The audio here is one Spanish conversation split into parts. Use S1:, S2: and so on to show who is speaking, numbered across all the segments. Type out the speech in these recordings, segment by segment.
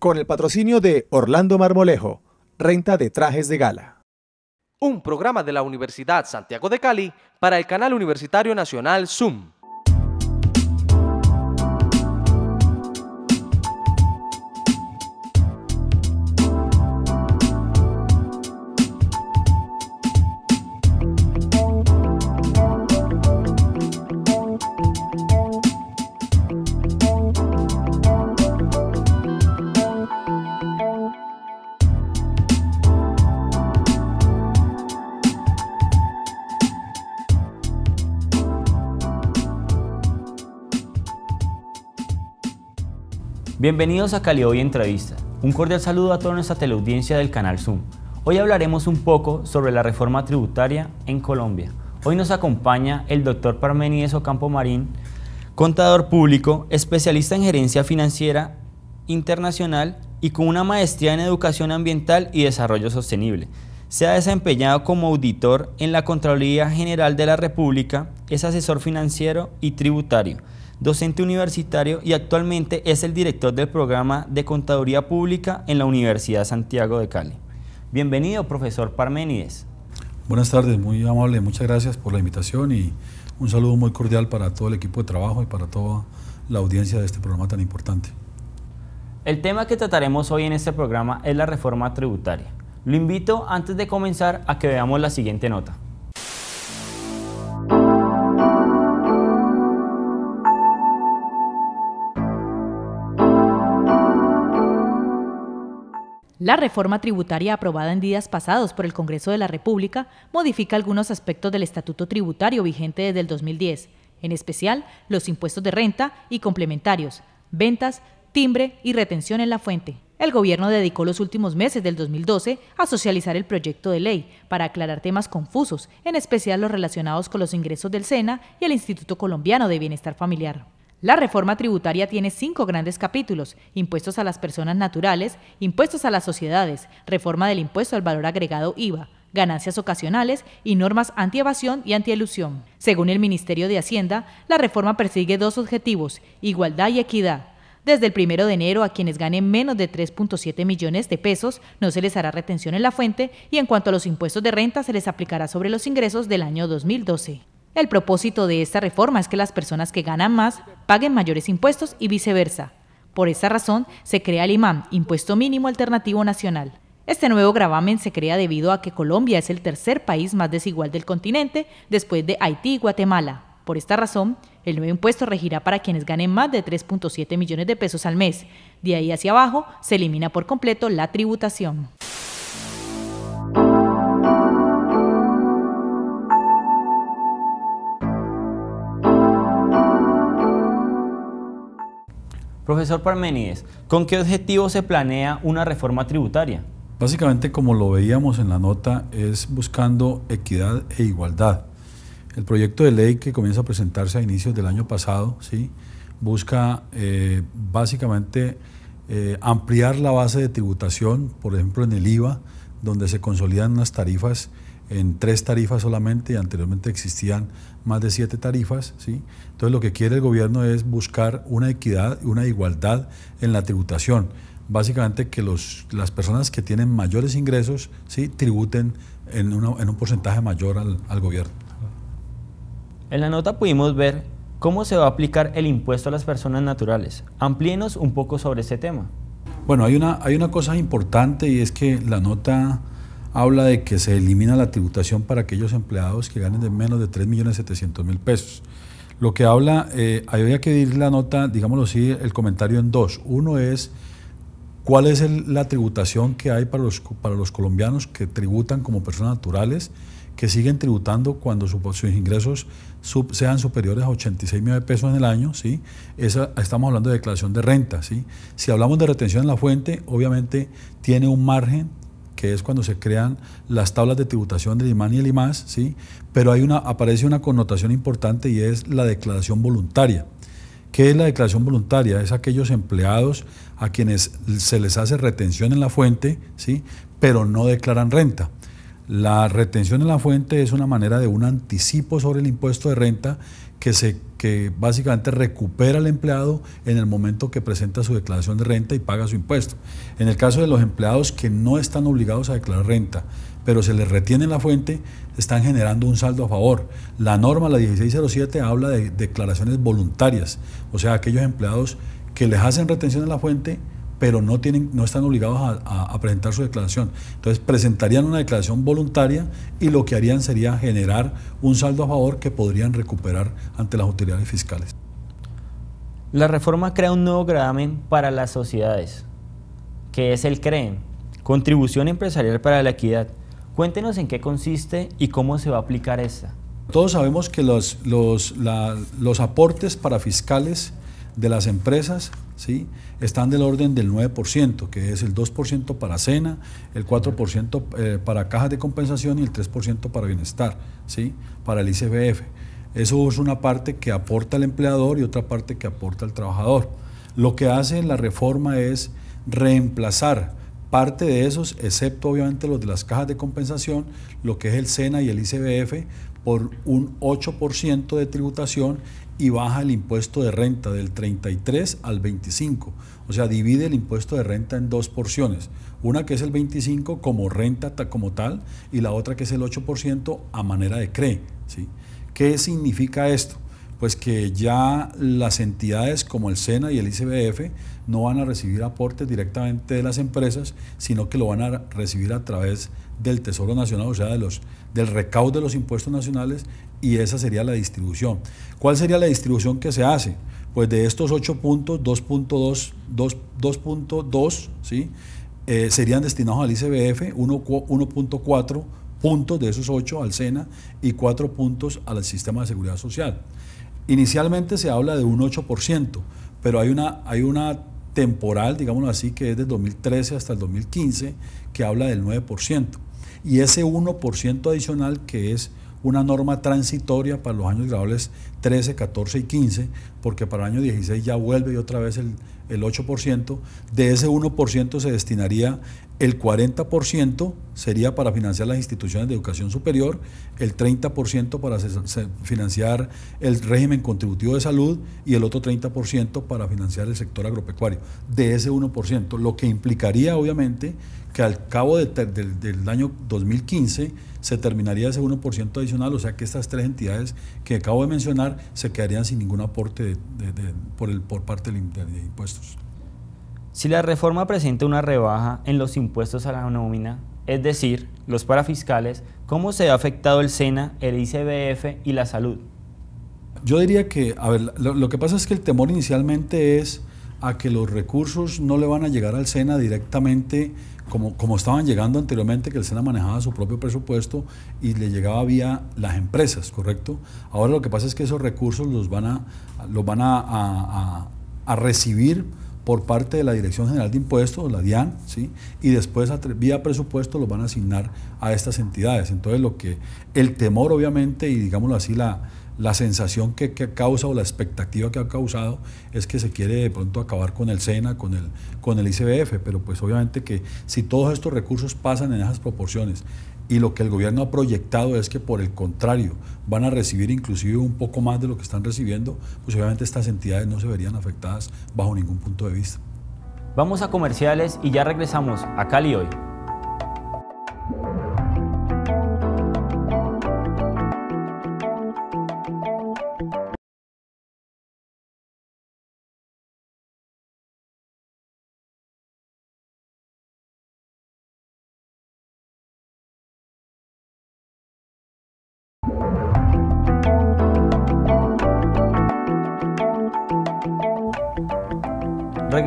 S1: con el patrocinio de Orlando Marmolejo, renta de trajes de gala.
S2: Un
S3: programa de la Universidad Santiago de Cali para el canal universitario nacional Zoom. Bienvenidos a Cali Hoy Entrevista. Un cordial saludo a toda nuestra teleaudiencia del canal Zoom. Hoy hablaremos un poco sobre la reforma tributaria en Colombia. Hoy nos acompaña el doctor Parmenides Ocampo Marín, contador público, especialista en gerencia financiera internacional y con una maestría en educación ambiental y desarrollo sostenible. Se ha desempeñado como auditor en la Contraloría General de la República, es asesor financiero y tributario docente universitario y actualmente es el director del programa de Contaduría Pública en la Universidad Santiago de Cali. Bienvenido, profesor Parménides.
S1: Buenas tardes, muy amable, muchas gracias por la invitación y un saludo muy cordial para todo el equipo de trabajo y para toda la audiencia de este programa tan importante.
S3: El tema que trataremos hoy en este programa es la reforma tributaria. Lo invito antes de comenzar a que veamos la siguiente nota.
S4: La reforma tributaria aprobada en días pasados por el Congreso de la República modifica algunos aspectos del Estatuto Tributario vigente desde el 2010, en especial los impuestos de renta y complementarios, ventas, timbre y retención en la fuente. El gobierno dedicó los últimos meses del 2012 a socializar el proyecto de ley para aclarar temas confusos, en especial los relacionados con los ingresos del SENA y el Instituto Colombiano de Bienestar Familiar. La reforma tributaria tiene cinco grandes capítulos, impuestos a las personas naturales, impuestos a las sociedades, reforma del impuesto al valor agregado IVA, ganancias ocasionales y normas anti-evasión y antielusión. Según el Ministerio de Hacienda, la reforma persigue dos objetivos, igualdad y equidad. Desde el primero de enero, a quienes ganen menos de 3.7 millones de pesos no se les hará retención en la fuente y en cuanto a los impuestos de renta se les aplicará sobre los ingresos del año 2012. El propósito de esta reforma es que las personas que ganan más paguen mayores impuestos y viceversa. Por esta razón, se crea el IMAM, Impuesto Mínimo Alternativo Nacional. Este nuevo gravamen se crea debido a que Colombia es el tercer país más desigual del continente después de Haití y Guatemala. Por esta razón, el nuevo impuesto regirá para quienes ganen más de 3.7 millones de pesos al mes. De ahí hacia abajo, se elimina por completo la tributación.
S3: Profesor Parmenides, ¿con qué objetivo se planea una reforma tributaria?
S1: Básicamente, como lo veíamos en la nota, es buscando equidad e igualdad. El proyecto de ley que comienza a presentarse a inicios del año pasado ¿sí? busca eh, básicamente eh, ampliar la base de tributación, por ejemplo en el IVA, donde se consolidan unas tarifas en tres tarifas solamente y anteriormente existían más de siete tarifas. ¿sí? Entonces lo que quiere el gobierno es buscar una equidad, una igualdad en la tributación. Básicamente que los, las personas que tienen mayores ingresos ¿sí? tributen en, en un porcentaje mayor al, al gobierno.
S3: En la nota pudimos ver cómo se va a aplicar el impuesto a las personas naturales. Amplíenos un poco sobre ese tema.
S1: Bueno, hay una, hay una cosa importante y es que la nota habla de que se elimina la tributación para aquellos empleados que ganen de menos de 3.700.000 pesos. Lo que habla, ahí eh, había que ir la nota, digámoslo así, el comentario en dos. Uno es cuál es la tributación que hay para los, para los colombianos que tributan como personas naturales, que siguen tributando cuando sus ingresos sean superiores a 86.000 pesos en el año, ¿sí? estamos hablando de declaración de renta, Si hablamos de retención en la fuente, obviamente tiene un margen que es cuando se crean las tablas de tributación del IMAN y el IMAS, ¿sí? pero hay una, aparece una connotación importante y es la declaración voluntaria. ¿Qué es la declaración voluntaria? Es aquellos empleados a quienes se les hace retención en la fuente, ¿sí? pero no declaran renta. La retención en la fuente es una manera de un anticipo sobre el impuesto de renta que se que básicamente recupera al empleado en el momento que presenta su declaración de renta y paga su impuesto. En el caso de los empleados que no están obligados a declarar renta, pero se les retiene la fuente, están generando un saldo a favor. La norma, la 1607, habla de declaraciones voluntarias, o sea, aquellos empleados que les hacen retención de la fuente pero no, tienen, no están obligados a, presentar su declaración. Entonces presentarían una declaración voluntaria y lo que harían sería generar un saldo a favor que podrían recuperar ante las autoridades fiscales.
S3: La reforma crea un nuevo gravamen para las sociedades, que es el CREM, Contribución Empresarial para la Equidad. Cuéntenos en qué consiste y cómo se va a aplicar esta.
S1: Todos sabemos que los, los, los aportes para fiscales de las empresas ¿sí? están del orden del 9%, que es el 2% para cena, el 4% eh, para cajas de compensación y el 3% para bienestar, ¿sí? para el ICBF. Eso es una parte que aporta el empleador y otra parte que aporta el trabajador. Lo que hace la reforma es reemplazar parte de esos, excepto obviamente los de las cajas de compensación, lo que es el SENA y el ICBF, por un 8% de tributación y baja el impuesto de renta del 33 al 25. O sea, divide el impuesto de renta en dos porciones. Una que es el 25 como renta como tal y la otra que es el 8% a manera de CRE. ¿sí? ¿Qué significa esto? Pues que ya las entidades como el SENA y el ICBF no van a recibir aportes directamente de las empresas, sino que lo van a recibir a través del Tesoro Nacional, o sea, de los del recaudo de los impuestos nacionales y esa sería la distribución. ¿Cuál sería la distribución que se hace? Pues de estos 8 puntos, 2.2, 2.2, ¿sí? Eh, serían destinados al ICBF, 1.4 puntos de esos 8 al SENA y 4 puntos al sistema de seguridad social. Inicialmente se habla de un 8%, pero hay una, hay una temporal, digámoslo así, que es del 2013 hasta el 2015, que habla del 9% y ese 1% adicional que es una norma transitoria para los años graduales 13, 14 y 15, porque para el año 16 ya vuelve otra vez el, 8%, de ese 1% se destinaría el 40% sería para financiar las instituciones de educación superior, el 30% para financiar el régimen contributivo de salud y el otro 30% para financiar el sector agropecuario, de ese 1%, lo que implicaría obviamente que al cabo del año 2015 se terminaría ese 1% adicional, o sea que estas tres entidades que acabo de mencionar se quedarían sin ningún aporte por, el, por parte de impuestos. Si la reforma presenta una
S3: rebaja en los impuestos a la nómina, es decir, los parafiscales, ¿cómo se ha afectado el SENA, el ICBF y la salud?
S1: Yo diría que, a ver, lo, que pasa es que el temor inicialmente es a que los recursos no le van a llegar al SENA directamente como, como estaban llegando anteriormente, que el SENA manejaba su propio presupuesto y le llegaba vía las empresas, ¿correcto? Ahora lo que pasa es que esos recursos los van a, los van a, a recibir por parte de la Dirección General de Impuestos, la DIAN, ¿sí? y después vía presupuesto los van a asignar a estas entidades. Entonces lo que el temor obviamente y digámoslo así la, la sensación que, ha causa o la expectativa que ha causado es que se quiere de pronto acabar con el SENA, con el, con el ICBF, pero pues obviamente que si todos estos recursos pasan en esas proporciones y lo que el gobierno ha proyectado es que por el contrario van a recibir inclusive un poco más de lo que están recibiendo, pues obviamente estas entidades no se verían afectadas bajo ningún punto de vista. Vamos a comerciales y
S3: ya regresamos a Cali hoy.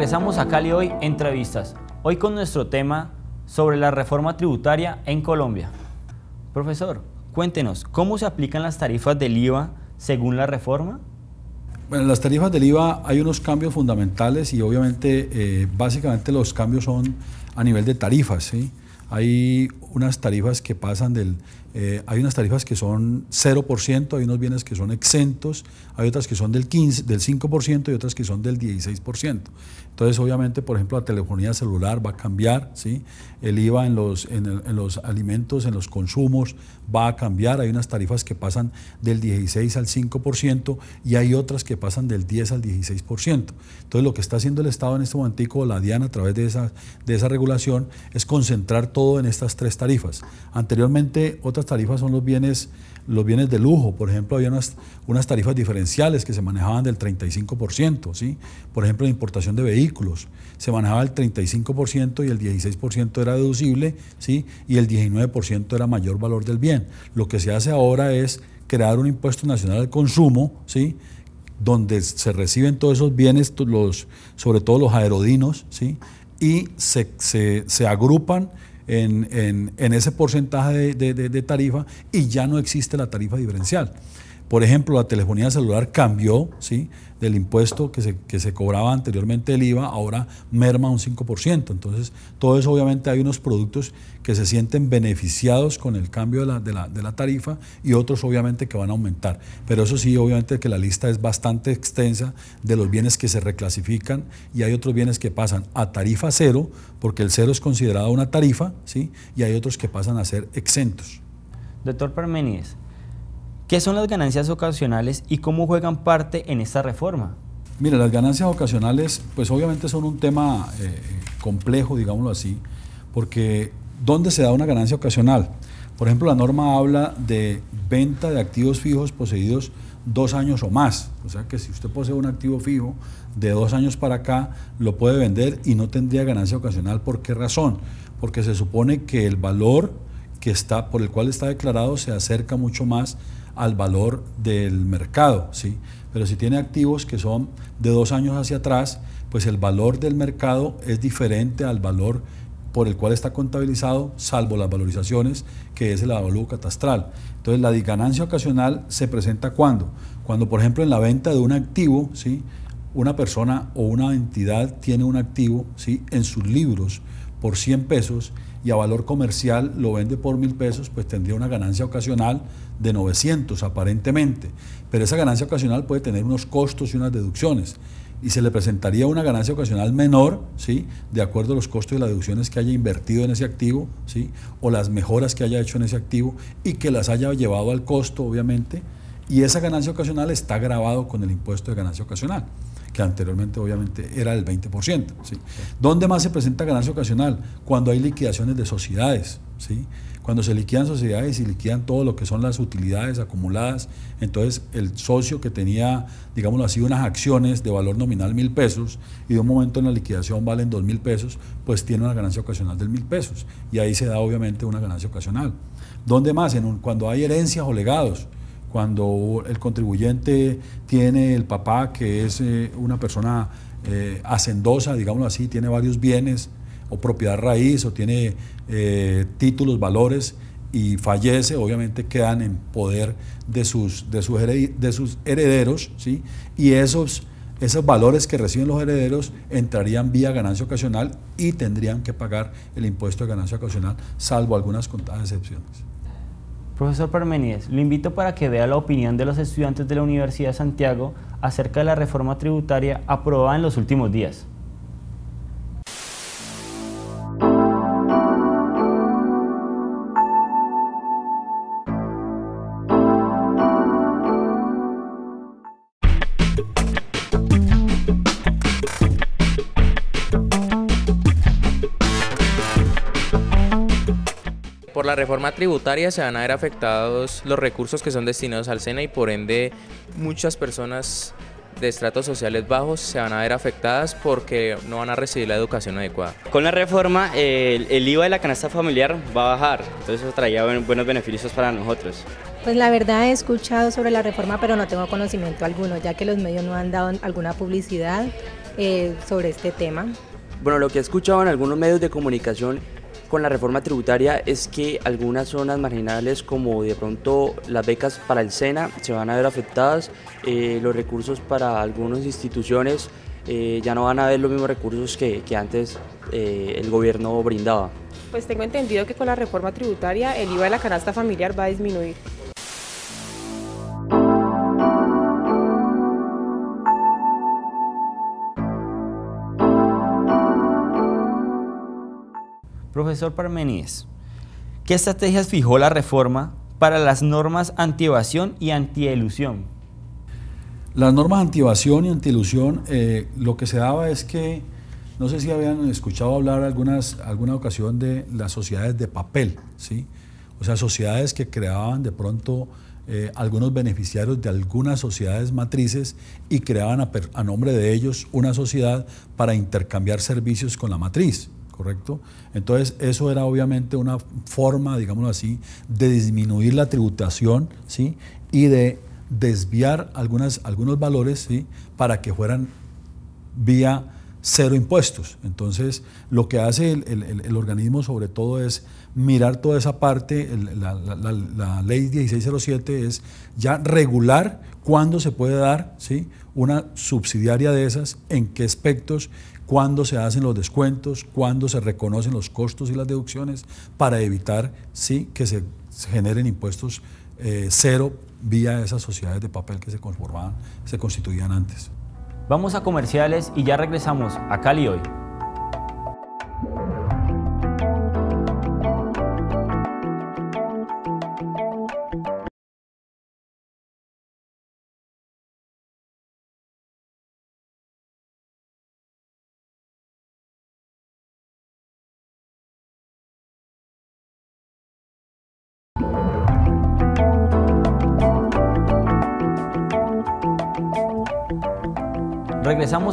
S3: empezamos a Cali hoy entrevistas. Hoy con nuestro tema sobre la reforma tributaria en Colombia. Profesor, cuéntenos, ¿cómo se aplican las tarifas del IVA según la reforma?
S1: Bueno, en las tarifas del IVA hay unos cambios fundamentales y obviamente eh, básicamente los cambios son a nivel de tarifas. ¿sí? Hay unas tarifas que pasan del eh, hay unas tarifas que son 0%, hay unos bienes que son exentos, hay otras que son del, 15, del 5% y otras que son del 16%. Entonces, obviamente, por ejemplo, la telefonía celular va a cambiar, ¿sí? el IVA en los, en, los alimentos, en los consumos va a cambiar, hay unas tarifas que pasan del 16 al 5% y hay otras que pasan del 10 al 16%. Entonces, lo que está haciendo el Estado en este momento, la DIAN a través de esa, de esa regulación, es concentrar todo en estas tres tarifas. Anteriormente, otras tarifas son los bienes, los bienes de lujo. Por ejemplo, había unas, unas tarifas diferenciales que se manejaban del 35%, ¿sí? Por ejemplo, la importación de vehículos se manejaba el 35% y el 16% era deducible, ¿sí? Y el 19% era mayor valor del bien. Lo que se hace ahora es crear un impuesto nacional al consumo, ¿sí? donde se reciben todos esos bienes, los, sobre todo los aerodinos, ¿sí? y se, se, se agrupan en, en, ese porcentaje de tarifa y ya no existe la tarifa diferencial. Por ejemplo, la telefonía celular cambió ¿sí? del impuesto que se, que se cobraba anteriormente el IVA, ahora merma un 5%. Entonces, todo eso obviamente hay unos productos que se sienten beneficiados con el cambio de la, tarifa y otros obviamente que van a aumentar. Pero eso sí, obviamente que la lista es bastante extensa de los bienes que se reclasifican y hay otros bienes que pasan a tarifa cero, porque el cero es considerado una tarifa, ¿sí? y hay otros que pasan a ser exentos. Doctor
S3: Parmenides, ¿Qué son las ganancias ocasionales y cómo juegan parte en esta reforma?
S1: Mira, las ganancias ocasionales, pues obviamente son un tema eh, complejo, digámoslo así, porque ¿dónde se da una ganancia ocasional? Por ejemplo, la norma habla de venta de activos fijos poseídos dos años o más. O sea que si usted posee un activo fijo de dos años para acá, lo puede vender y no tendría ganancia ocasional. ¿Por qué razón? Porque se supone que el valor que está, por el cual está declarado se acerca mucho más al valor del mercado, ¿sí? Pero si tiene activos que son de dos años hacia atrás, pues el valor del mercado es diferente al valor por el cual está contabilizado, salvo las valorizaciones, que es el avalúo catastral. Entonces, la ganancia ocasional se presenta cuando? Cuando, por ejemplo, en la venta de un activo, ¿sí? una persona o una entidad tiene un activo ¿sí? en sus libros por 100 pesos y a valor comercial lo vende por mil pesos, pues tendría una ganancia ocasional de 900 aparentemente, pero esa ganancia ocasional puede tener unos costos y unas deducciones y se le presentaría una ganancia ocasional menor, ¿sí? de acuerdo a los costos y las deducciones que haya invertido en ese activo, ¿sí? o las mejoras que haya hecho en ese activo y que las haya llevado al costo, obviamente, y esa ganancia ocasional está grabado con el impuesto de ganancia ocasional, que anteriormente obviamente era del 20%. ¿sí? ¿Dónde más se presenta ganancia ocasional? Cuando hay liquidaciones de sociedades, ¿sí? Cuando se liquidan sociedades y liquidan todo lo que son las utilidades acumuladas, entonces el socio que tenía, digámoslo así, unas acciones de valor nominal mil pesos y de un momento en la liquidación valen dos mil pesos, pues tiene una ganancia ocasional del mil pesos. Y ahí se da obviamente una ganancia ocasional. ¿Dónde más? cuando hay herencias o legados cuando el contribuyente tiene el papá que es eh, una persona eh, hacendosa, digámoslo así, tiene varios bienes, o propiedad raíz o tiene eh, títulos, valores y fallece, obviamente quedan en poder de sus, de sus, herederos, ¿sí? y esos, esos valores que reciben los herederos entrarían vía ganancia ocasional y tendrían que pagar el impuesto de ganancia ocasional, salvo algunas contadas excepciones. Profesor
S3: Parmenides, lo invito para que vea la opinión de los estudiantes de la Universidad de Santiago acerca de la reforma tributaria aprobada en los últimos días. por la reforma tributaria se van a ver afectados los recursos que son destinados al SENA y por ende muchas personas de estratos sociales bajos se van a ver afectadas porque no van a recibir la educación adecuada. Con la reforma el, IVA de la canasta familiar va a bajar, entonces eso traía buenos beneficios para nosotros.
S4: Pues la verdad he escuchado sobre la reforma pero no tengo conocimiento alguno ya que los medios no han dado alguna publicidad eh, sobre este tema.
S3: Bueno, lo que he escuchado en algunos medios de comunicación con la reforma tributaria es que algunas zonas marginales como de pronto las becas para el SENA se van a ver afectadas, eh, los recursos para algunas instituciones eh, ya no van a ver los mismos recursos que, antes eh, el gobierno brindaba.
S4: Pues tengo entendido que con la reforma tributaria el IVA de la canasta familiar va a disminuir.
S3: profesor Parmenides, ¿Qué estrategias fijó la reforma para las normas anti evasión y antielusión?
S1: Las normas anti evasión y antielusión, eh, lo que se daba es que, no sé si habían escuchado hablar alguna ocasión de las sociedades de papel, ¿sí? o sea, sociedades que creaban de pronto eh, algunos beneficiarios de algunas sociedades matrices y creaban a nombre de ellos una sociedad para intercambiar servicios con la matriz. ¿correcto? Entonces, eso era obviamente una forma, digámoslo así, de disminuir la tributación, ¿sí? Y de desviar algunas, algunos valores, ¿sí? Para que fueran vía cero impuestos. Entonces, lo que hace el, organismo sobre todo es mirar toda esa parte, la, ley 1607 es ya regular cuándo se puede dar ¿sí? una subsidiaria de esas, en qué aspectos cuándo se hacen los descuentos, cuándo se reconocen los costos y las deducciones para evitar sí, que se generen impuestos eh, cero vía esas sociedades de papel que se conformaban, se constituían antes.
S3: Vamos a comerciales y ya regresamos a Cali hoy.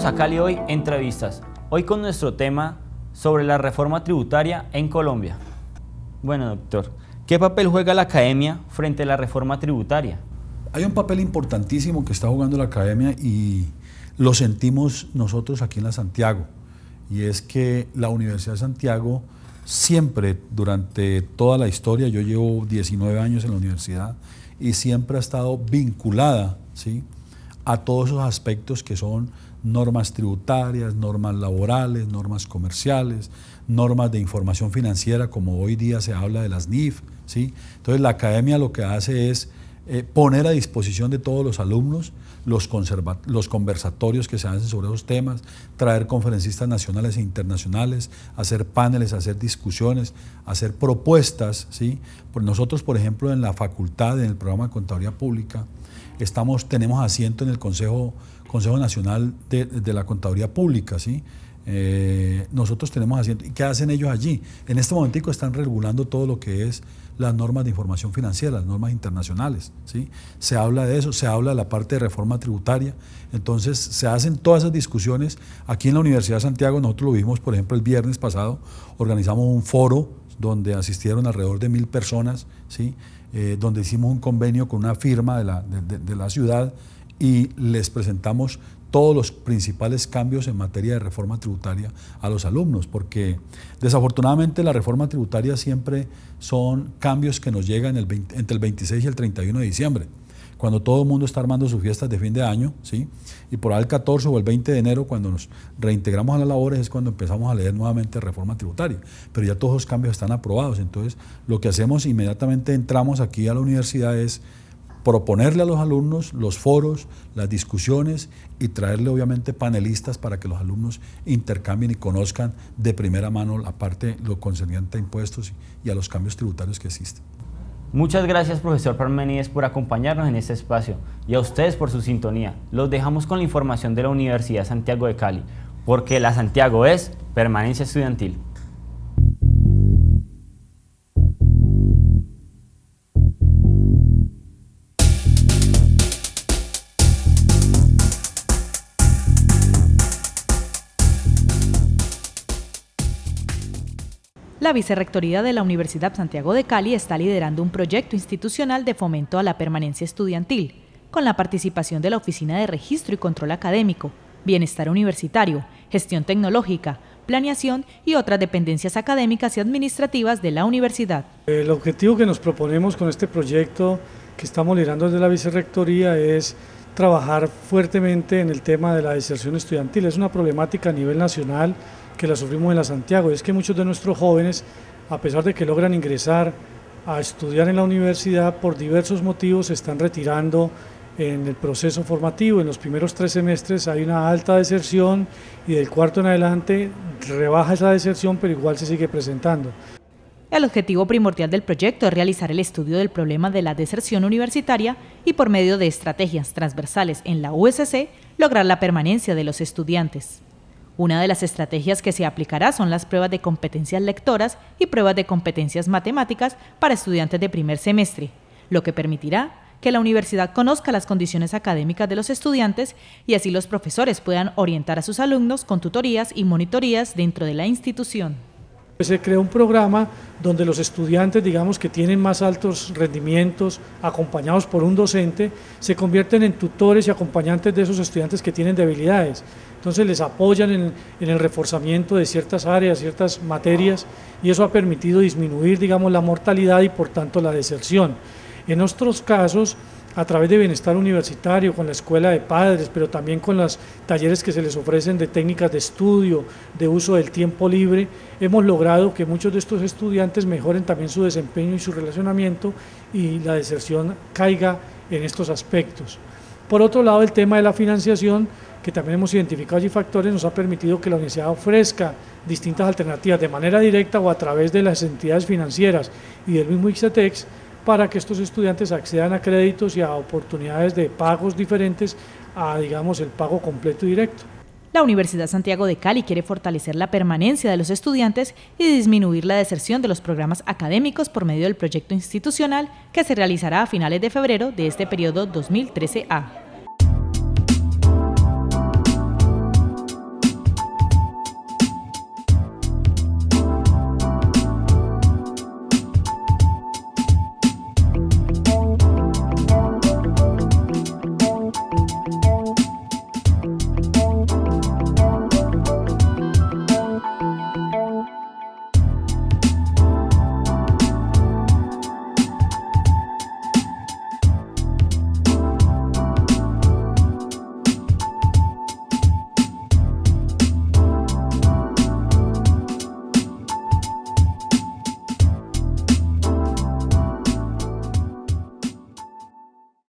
S3: a Cali hoy entrevistas. Hoy con nuestro tema sobre la reforma tributaria en Colombia. Bueno, doctor, ¿qué papel juega la academia frente a la reforma tributaria?
S1: Hay un papel importantísimo que está jugando la academia y lo sentimos nosotros aquí en la Santiago. Y es que la Universidad de Santiago siempre, durante toda la historia, yo llevo 19 años en la universidad y siempre ha estado vinculada ¿sí? a todos esos aspectos que son normas tributarias, normas laborales, normas comerciales, normas de información financiera, como hoy día se habla de las NIF. Entonces la academia lo que hace es eh, poner a disposición de todos los alumnos los, los conversatorios que se hacen sobre esos temas, traer conferencistas nacionales e internacionales, hacer paneles, hacer discusiones, hacer propuestas. ¿sí? Nosotros, por ejemplo, en la facultad, en el programa de Contaduría Pública, estamos, tenemos asiento en el Consejo, Consejo Nacional de, de la Contaduría Pública. ¿sí? Eh, nosotros tenemos haciendo. ¿Y qué hacen ellos allí? En este momento están regulando todo lo que es las normas de información financiera, las normas internacionales. ¿sí? Se habla de eso, se habla de la parte de reforma tributaria. Entonces, se hacen todas esas discusiones. Aquí en la Universidad de Santiago, nosotros lo vimos, por ejemplo, el viernes pasado, organizamos un foro donde asistieron alrededor de mil personas, ¿sí? Eh, donde hicimos un convenio con una firma de la, de la ciudad y les presentamos todos los principales cambios en materia de reforma tributaria a los alumnos, porque desafortunadamente la reforma tributaria siempre son cambios que nos llegan el entre el 26 y el 31 de diciembre, cuando todo el mundo está armando sus fiestas de fin de año, ¿sí? y por ahí el 14 o el 20 de enero, cuando nos reintegramos a las labores, es cuando empezamos a leer nuevamente reforma tributaria, pero ya todos los cambios están aprobados, entonces lo que hacemos inmediatamente entramos aquí a la universidad es proponerle a los alumnos los foros, las discusiones y traerle obviamente panelistas para que los alumnos intercambien y conozcan de primera mano la parte, lo concerniente a impuestos y a los cambios tributarios que existen. Muchas gracias, profesor
S3: Parmenides, por acompañarnos en este espacio y a ustedes por su sintonía. Los dejamos con la información de la Universidad Santiago de Cali, porque la Santiago es permanencia estudiantil.
S4: La Vicerrectoría de la Universidad Santiago de Cali está liderando un proyecto institucional de fomento a la permanencia estudiantil, con la participación de la Oficina de Registro y Control Académico, Bienestar Universitario, Gestión Tecnológica, Planeación y otras dependencias académicas y administrativas de la universidad.
S2: El objetivo que nos proponemos con este proyecto que estamos liderando desde la Vicerrectoría es trabajar fuertemente en el tema de la deserción estudiantil. Es una problemática a nivel nacional que la sufrimos en la Santiago. es que muchos de nuestros jóvenes, a pesar de que logran ingresar a estudiar en la universidad, por diversos motivos se están retirando en el proceso formativo. En los primeros tres semestres hay una alta deserción y del cuarto en adelante rebaja esa deserción, pero igual se sigue presentando.
S4: El objetivo primordial del proyecto es realizar el estudio del problema de la deserción universitaria y por medio de estrategias transversales en la USC lograr la permanencia de los estudiantes. Una de las estrategias que se aplicará son las pruebas de competencias lectoras y pruebas de competencias matemáticas para estudiantes de primer semestre, lo que permitirá que la universidad conozca las condiciones académicas de los estudiantes y así los profesores puedan orientar a sus alumnos con tutorías y monitorías dentro de la institución.
S2: Pues se creó un programa donde los estudiantes, digamos, que tienen más altos rendimientos, acompañados por un docente, se convierten en tutores y acompañantes de esos estudiantes que tienen debilidades. Entonces les apoyan en el reforzamiento de ciertas áreas, ciertas materias, y eso ha permitido disminuir, digamos, la mortalidad y por tanto la deserción. En otros casos, a través de bienestar universitario, con la escuela de padres, pero también con los talleres que se les ofrecen de técnicas de estudio, de uso del tiempo libre, hemos logrado que muchos de estos estudiantes mejoren también su desempeño y su relacionamiento y la deserción caiga en estos aspectos. Por otro lado, el tema de la financiación, que también hemos identificado allí factores, nos ha permitido que la universidad ofrezca distintas alternativas de manera directa o a través de las entidades financieras y del mismo ICETEX para que estos estudiantes accedan a créditos y a oportunidades de pagos diferentes a, digamos, el pago completo y directo.
S4: La Universidad Santiago de Cali quiere fortalecer la permanencia de los estudiantes y disminuir la deserción de los programas académicos por medio del proyecto institucional que se realizará a finales de febrero de este periodo 2013A.